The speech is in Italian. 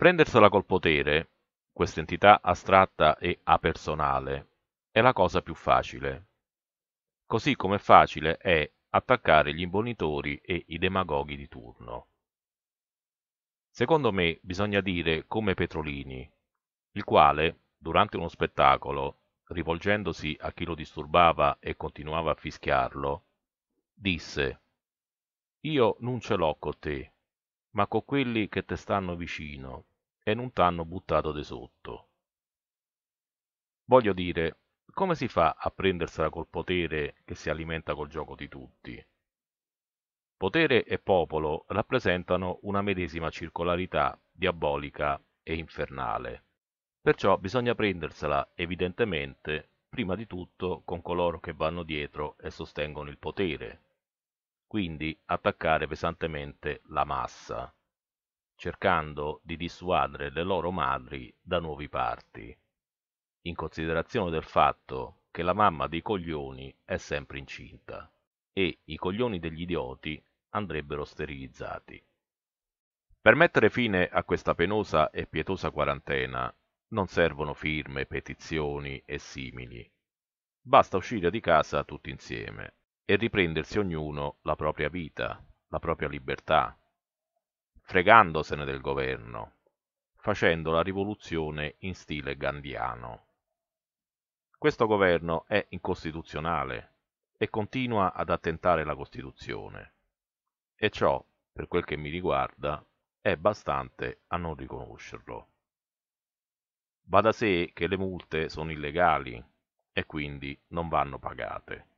Prendersela col potere, questa entità astratta e apersonale, è la cosa più facile. Così come facile è attaccare gli imbonitori e i demagoghi di turno. Secondo me bisogna dire come Petrolini, il quale, durante uno spettacolo, rivolgendosi a chi lo disturbava e continuava a fischiarlo, disse Io non ce l'ho con te, ma con quelli che te stanno vicino, e non t'hanno buttato di sotto. Voglio dire, come si fa a prendersela col potere che si alimenta col gioco di tutti? Potere e popolo rappresentano una medesima circolarità diabolica e infernale. Perciò bisogna prendersela, evidentemente, prima di tutto con coloro che vanno dietro e sostengono il potere. Quindi attaccare pesantemente la massa cercando di dissuadere le loro madri da nuovi parti, in considerazione del fatto che la mamma dei coglioni è sempre incinta e i coglioni degli idioti andrebbero sterilizzati. Per mettere fine a questa penosa e pietosa quarantena non servono firme, petizioni e simili. Basta uscire di casa tutti insieme e riprendersi ognuno la propria vita, la propria libertà, fregandosene del governo, facendo la rivoluzione in stile gandiano. Questo governo è incostituzionale e continua ad attentare la Costituzione, e ciò, per quel che mi riguarda, è bastante a non riconoscerlo. Va da sé che le multe sono illegali e quindi non vanno pagate.